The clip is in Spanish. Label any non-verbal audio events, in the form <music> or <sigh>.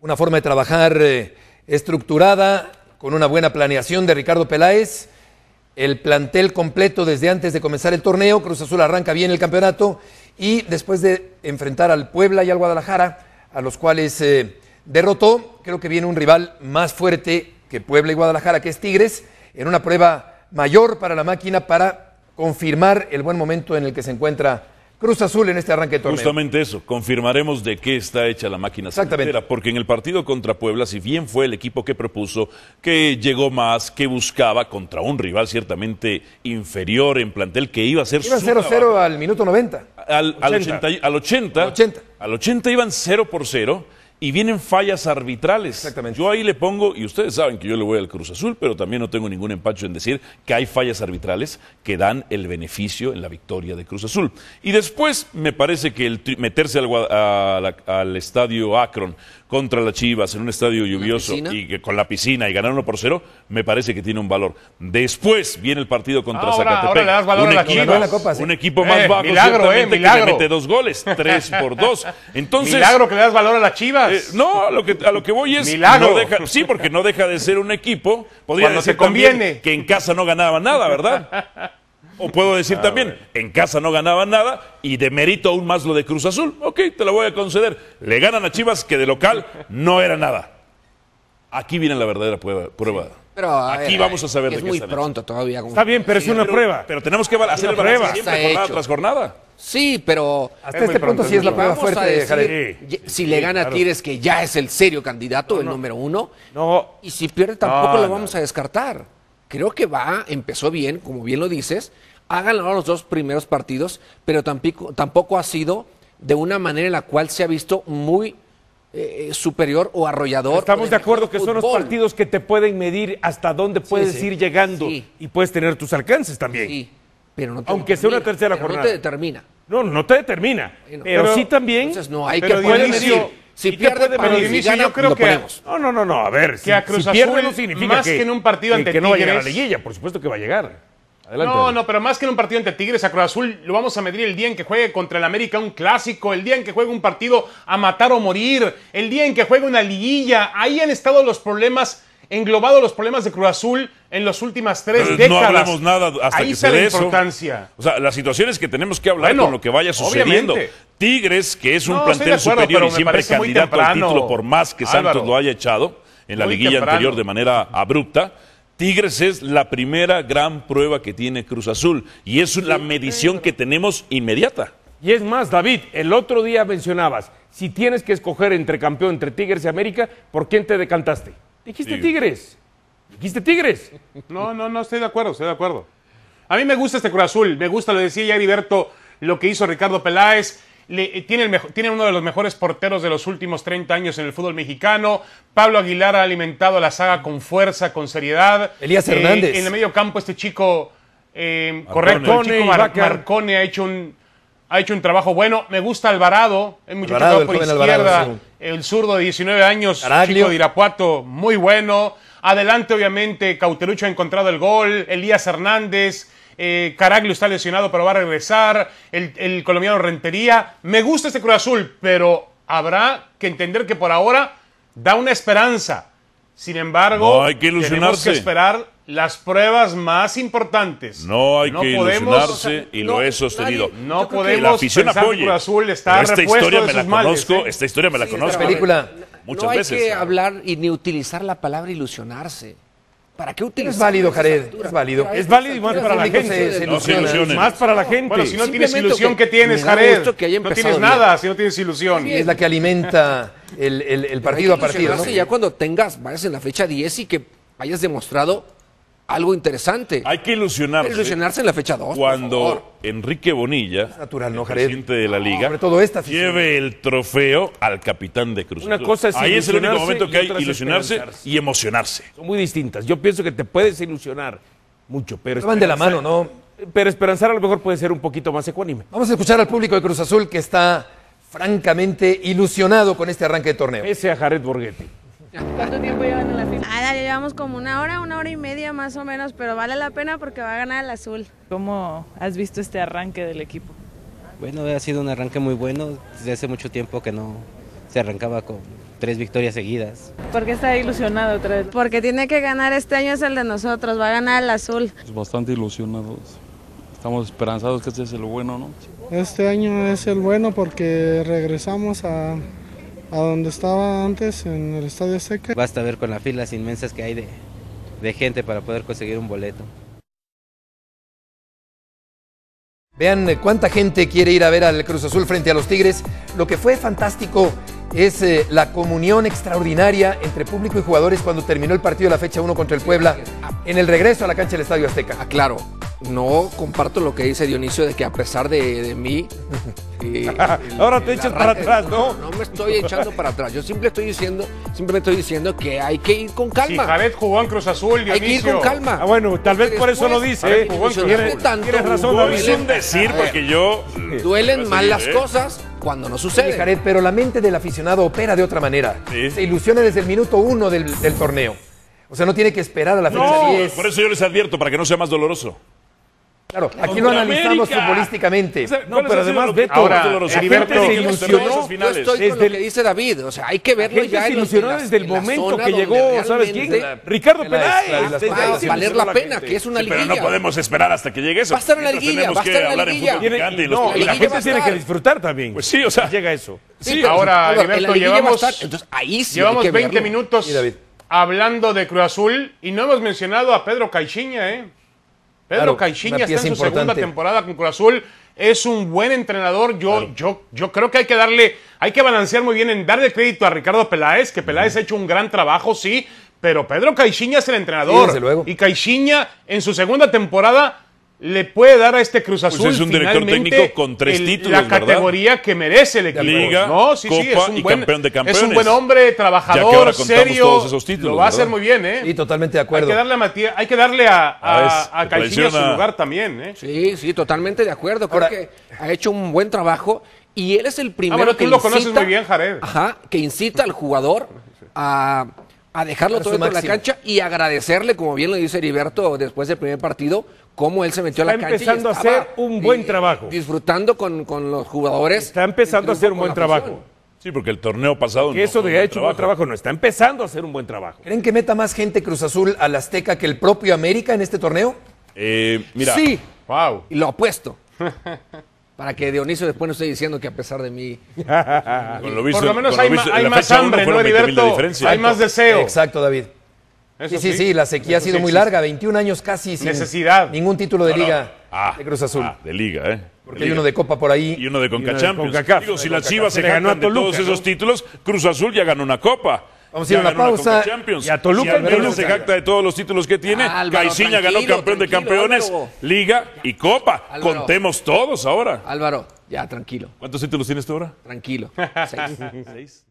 Una forma de trabajar eh, estructurada, con una buena planeación de Ricardo Peláez. El plantel completo desde antes de comenzar el torneo. Cruz Azul arranca bien el campeonato y después de enfrentar al Puebla y al Guadalajara, a los cuales eh, derrotó, creo que viene un rival más fuerte que Puebla y Guadalajara, que es Tigres, en una prueba mayor para la máquina para confirmar el buen momento en el que se encuentra Cruz Azul en este arranque de torneo. Justamente eso, confirmaremos de qué está hecha la máquina Exactamente. porque en el partido contra Puebla, si bien fue el equipo que propuso, que llegó más, que buscaba contra un rival ciertamente inferior en plantel, que iba a ser... Iba 0-0 al minuto 90. Al 80. Al 80, al 80. Al 80 iban 0 por 0 y vienen fallas arbitrales. Exactamente. Yo ahí le pongo, y ustedes saben que yo le voy al Cruz Azul, pero también no tengo ningún empacho en decir que hay fallas arbitrales que dan el beneficio en la victoria de Cruz Azul. Y después me parece que el meterse al, al estadio Akron contra las Chivas en un estadio lluvioso y que con la piscina y ganar uno por cero, me parece que tiene un valor. Después viene el partido contra ahora, Zacatepec. un, equipo, la un, eh, equipo, más bajo milagro, eh, que le mete dos goles, tres por dos. <laughs> Entonces, milagro que le das valor a las Chivas. Eh, no, a lo, que, a lo que voy es milagro. sí, porque no deja de ser un equipo. Podría Cuando decir conviene. que en casa no ganaba nada, ¿verdad? <laughs> O puedo decir ah, también, en casa no ganaba nada y de mérito aún más lo de Cruz Azul. Ok, te lo voy a conceder. Le ganan a Chivas que de local no era nada. Aquí viene la verdadera prueba. Aquí vamos a saber de qué muy pronto todavía. Está bien, pero es una prueba. Pero tenemos que hacer la prueba. siempre, jornada tras jornada. Sí, pero hasta este punto sí es la prueba fuerte. Decir, si le gana a que ya es el serio candidato, el número uno, no, y si pierde tampoco lo vamos a descartar. Creo que va, empezó bien, como bien lo dices, ha ganado los dos primeros partidos, pero tampoco, tampoco ha sido de una manera en la cual se ha visto muy eh, superior o arrollador. Estamos de, acuerdo que son los partidos que te pueden medir hasta dónde puedes ir llegando y puedes tener tus alcances también. pero Aunque sea una tercera jornada. No te determina. No, no te determina. Pero, sí también. Entonces no hay que poder si pierde de si yo creo que No, no, no, no, a ver, si, a Cruz pierde no significa más que, en un partido ante que no va a llegar a la liguilla, por supuesto que va a llegar. Adelante, no, no, pero más que en un partido ante Tigres, a Cruz Azul lo vamos a medir el día en que juegue contra el América un clásico, el día en que juegue un partido a matar o morir, el día en que juegue una liguilla. Ahí han estado los problemas englobado los problemas de Cruz Azul en las últimas tres décadas. No hablamos nada hasta Ahí que se dé importancia. O sea, las situaciones que tenemos que hablar con lo que vaya sucediendo. Tigres, que es un plantel superior y siempre candidato al título, por más que Santos lo haya echado en la liguilla anterior de manera abrupta. Tigres es la primera gran prueba que tiene Cruz Azul y es la medición que tenemos inmediata. Y es más, David, el otro día mencionabas, si tienes que escoger entre campeón, entre Tigres y América, ¿por quién te decantaste? Dijiste Tigres. Dijiste Tigres. No, no, no, estoy de acuerdo, estoy de acuerdo. A mí me gusta este Cruz Azul, me gusta, lo decía ya Heriberto, lo que hizo Ricardo Peláez. Le, eh, tiene, el tiene, uno de los mejores porteros de los últimos 30 años en el fútbol mexicano. Pablo Aguilar ha alimentado la saga con fuerza, con seriedad. Elías eh, Hernández. En el medio campo este chico, eh, correcto, Marcone ha hecho un, ha hecho un trabajo bueno. Me gusta Alvarado, el mucho por izquierda, el zurdo de 19 años, chico de Irapuato, muy bueno. Adelante, obviamente, Cautelucho ha encontrado el gol, Elías Hernández, eh, Caraglio está lesionado pero va a regresar, el, colombiano Rentería. Me gusta este Cruz Azul, pero habrá que entender que por ahora da una esperanza. Sin embargo, hay que tenemos que esperar las pruebas más importantes. No hay que ilusionarse y lo he sostenido. no podemos la afición Azul está esta historia, de ¿eh? esta historia me la conozco, esta historia me la conozco. película no hay que hablar y ni utilizar la palabra ilusionarse. ¿Para qué utilizar? Es válido, Jared. Es válido. Es válido y más para la gente. más para la gente. Bueno, si no tienes ilusión, que, ¿qué tienes, Jared? no tienes nada si no tienes ilusión. Es la que alimenta el, el, el partido a partido. ¿no? Ya cuando tengas, vayas en la fecha 10 y que hayas demostrado algo interesante. Hay que ilusionarse. ilusionarse en la fecha 2. Cuando Enrique Bonilla, natural, presidente de la liga, todo esta, lleve el trofeo al capitán de Cruz. Azul. Ahí es el único momento que hay ilusionarse y emocionarse. Son muy distintas. Yo pienso que te puedes ilusionar mucho, pero. Pero esperanzar a lo mejor puede ser un poquito más ecuánime. Vamos a escuchar al público de Cruz Azul que está francamente ilusionado con este arranque de torneo. Ese a Jared Borghetti. ¿Cuánto tiempo llevan en la final? Ah, ya llevamos como una hora, una hora y media más o menos, pero vale la pena porque va a ganar el azul. ¿Cómo has visto este arranque del equipo? Bueno, ha sido un arranque muy bueno. Desde hace mucho tiempo que no se arrancaba con tres victorias seguidas. ¿Por qué está ilusionado otra vez? Porque tiene que ganar este año es el de nosotros, va a ganar el azul. Pues bastante ilusionados. Estamos esperanzados que este es el bueno, ¿no? Este año es el bueno porque regresamos a a donde estaba antes en el Estadio Azteca. Basta ver con las filas inmensas que hay de, gente para poder conseguir un boleto. Vean eh, cuánta gente quiere ir a ver al Cruz Azul frente a los Tigres. Lo que fue fantástico es eh, la comunión extraordinaria entre público y jugadores cuando terminó el partido de la fecha 1 contra el Puebla en el regreso a la cancha del Estadio Azteca. Aclaro. Ah, claro, no comparto lo que dice Dionisio de que a pesar de, mí. <laughs> Eh, <laughs> Ahora te echas para atrás, ¿no? ¿no? me estoy echando para atrás. Yo estoy diciendo, simplemente estoy diciendo que hay que ir con calma. Si jugó en Cruz Azul, Dionisio. Hay que ir con calma. Ah, bueno, tal vez por eso lo dice. ¿eh? Tienes razón, ¿eh? decir porque yo. Mm, Duelen mal las cosas cuando no sucede. pero la mente del aficionado opera de otra manera. Se ilusiona desde el minuto uno del, torneo. O sea, no tiene que esperar a la final. Por eso yo les advierto, para que no sea más doloroso. Claro, aquí lo analizamos futbolísticamente. no, pero además, Beto, ahora, la gente se ilusionó. Yo estoy lo que dice David, o sea, hay que verlo ya. Se ilusionó desde el momento que llegó, ¿sabes quién? Ricardo Peláez. Ah, valer la pena, que es una sí, pero no podemos esperar hasta que llegue eso. Va a estar en la liguilla, va la liguilla. Y, no, la gente tiene que disfrutar también. Pues sí, o sea. Llega eso. Sí, ahora, Alberto, llevamos. Entonces, ahí sí. Llevamos 20 minutos hablando de Cruz Azul y no hemos mencionado a Pedro Caixinha, ¿eh? Pedro Caixinha está en su segunda temporada con Cruz Azul. Es un buen entrenador. Yo, yo, yo creo que hay que darle, hay que balancear muy bien en darle crédito a Ricardo Peláez, que Peláez ha hecho un gran trabajo, sí, pero Pedro Caixinha es el entrenador. Y Caixinha en su segunda temporada le puede dar a este Cruz pues Azul es un director técnico con tres títulos, la categoría que merece el equipo. no, sí, Copa sí, es un buen, campeón de campeones. Es un buen hombre, trabajador, serio. lo va a hacer muy bien, ¿eh? Y totalmente de acuerdo. Hay que darle a Matías, hay que darle a, su lugar también, ¿eh? Sí, sí, totalmente de acuerdo. Creo que ha hecho un buen trabajo y él es el primero ah, tú que lo incita, conoces muy bien, Jared. Ajá, que incita al jugador a a dejarlo todo en la cancha y agradecerle, como bien lo dice Heriberto después del primer partido, cómo él se metió a la cancha. Está empezando a hacer un buen trabajo. Disfrutando con, los jugadores. Está empezando a hacer un buen trabajo. Sí, porque el torneo pasado. Que eso de hecho, trabajo. trabajo no está empezando a hacer un buen trabajo. ¿Creen que meta más gente Cruz Azul al Azteca que el propio América en este torneo? Eh, mira. Sí. Wow. Y lo apuesto. <laughs> Para que Dionisio después no esté diciendo que a pesar de mí. <laughs> Por lo menos hay, hay más hambre, ¿no, Hay más deseo. Exacto, David sí, sí, sí, la sequía ha sido muy larga, 21 años casi sin ningún título de liga ah. de Cruz Azul. Ah, de liga, ¿eh? Porque hay uno de Copa por ahí. Y uno de Conca, si la Chivas se, ganó de todos esos títulos, Cruz Azul ya ganó una Copa. Vamos a ir a una pausa. y a Toluca. Si se jacta de todos los títulos que tiene. Caiciña ganó campeón de campeones, Liga y Copa. Contemos todos ahora. Álvaro, ya tranquilo. ¿Cuántos títulos tienes tú ahora? Tranquilo. <laughs> Seis.